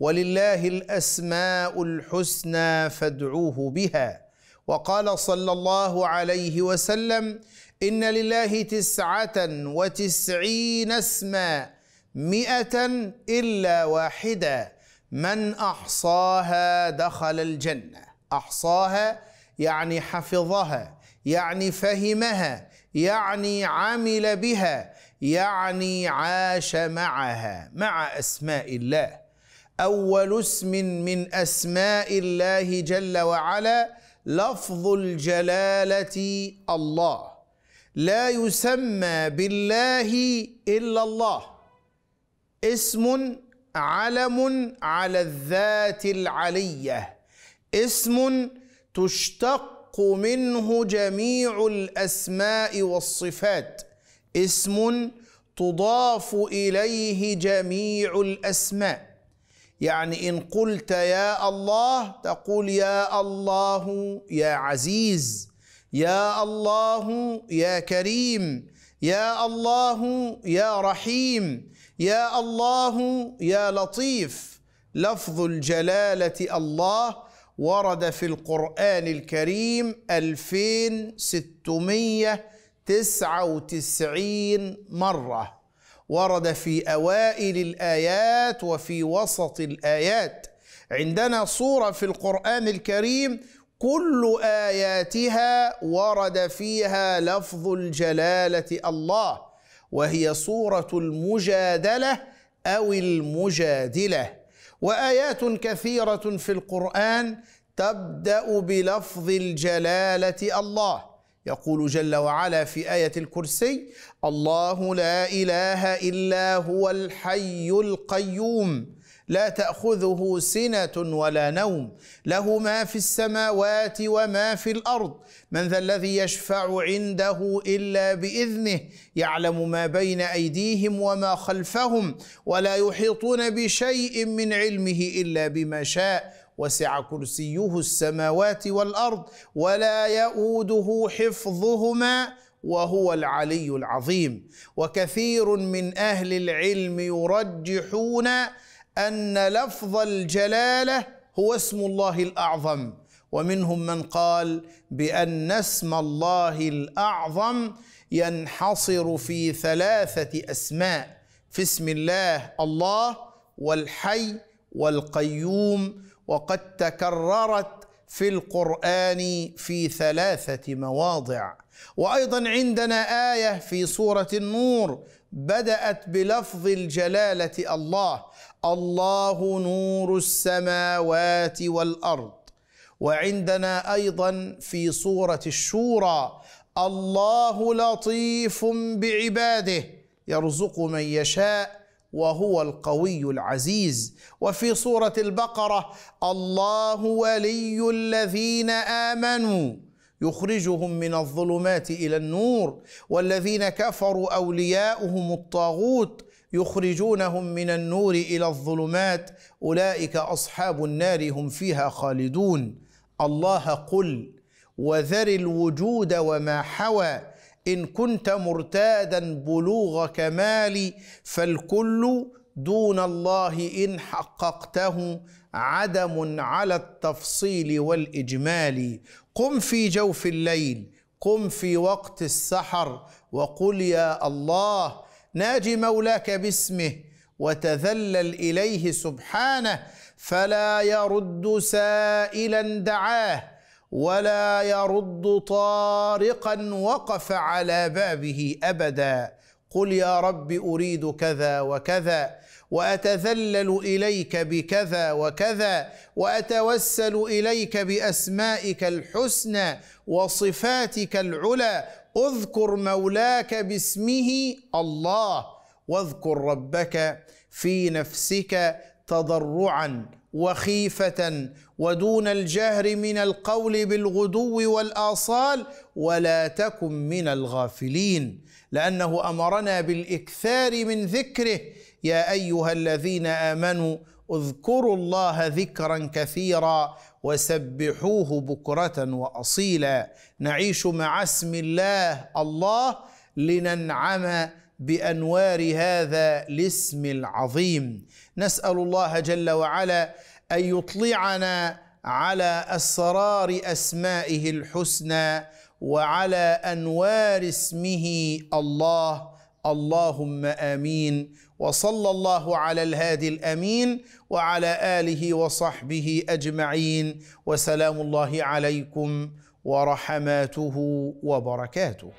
ولله الاسماء الحسنى فادعوه بها وقال صلى الله عليه وسلم ان لله تسعه وتسعين اسما مئه الا واحده من احصاها دخل الجنه احصاها يعني حفظها يعني فهمها يعني عمل بها يعني عاش معها مع اسماء الله اول اسم من اسماء الله جل وعلا لفظ الجلاله الله لا يسمى بالله الا الله اسم علم على الذات العليه اسم تشتق منه جميع الاسماء والصفات اسم تضاف اليه جميع الاسماء يعني إن قلت يا الله تقول يا الله يا عزيز يا الله يا كريم يا الله يا رحيم يا الله يا لطيف لفظ الجلاله الله ورد في القران الكريم 2699 مره ورد في اوائل الايات وفي وسط الايات عندنا صوره في القران الكريم كل اياتها ورد فيها لفظ الجلاله الله وهي صوره المجادله او المجادله وايات كثيره في القران تبدا بلفظ الجلاله الله يقول جل وعلا في ايه الكرسي الله لا اله الا هو الحي القيوم لا تاخذه سنه ولا نوم له ما في السماوات وما في الارض من ذا الذي يشفع عنده الا باذنه يعلم ما بين ايديهم وما خلفهم ولا يحيطون بشيء من علمه الا بما شاء وسع كرسيه السماوات والارض ولا يئوده حفظهما وهو العلي العظيم وكثير من اهل العلم يرجحون ان لفظ الجلاله هو اسم الله الاعظم ومنهم من قال بان اسم الله الاعظم ينحصر في ثلاثه اسماء في اسم الله الله والحي والقيوم وقد تكررت في القران في ثلاثه مواضع وايضا عندنا ايه في سوره النور بدات بلفظ الجلاله الله الله نور السماوات والارض وعندنا ايضا في سوره الشورى الله لطيف بعباده يرزق من يشاء وهو القوي العزيز وفي سوره البقره الله ولي الذين امنوا يخرجهم من الظلمات الى النور والذين كفروا اولياؤهم الطاغوت يخرجونهم من النور الى الظلمات اولئك اصحاب النار هم فيها خالدون الله قل وذر الوجود وما حوى إن كنت مرتادا بلوغ كمالي فالكل دون الله إن حققته عدم على التفصيل والإجمال قم في جوف الليل قم في وقت السحر وقل يا الله ناج مولاك باسمه وتذلل إليه سبحانه فلا يرد سائلا دعاه ولا يرد طارقا وقف على بابه ابدا قل يا رب اريد كذا وكذا واتذلل اليك بكذا وكذا واتوسل اليك باسمائك الحسنى وصفاتك العلى اذكر مولاك باسمه الله واذكر ربك في نفسك تضرعا وخيفه ودون الجهر من القول بالغدو والاصال ولا تكن من الغافلين لانه امرنا بالاكثار من ذكره يا ايها الذين امنوا اذكروا الله ذكرا كثيرا وسبحوه بكره واصيلا نعيش مع اسم الله الله لننعم بانوار هذا الاسم العظيم نسال الله جل وعلا ان يطلعنا على اسرار اسمائه الحسنى وعلى انوار اسمه الله اللهم امين وصلى الله على الهادي الامين وعلى اله وصحبه اجمعين وسلام الله عليكم ورحماته وبركاته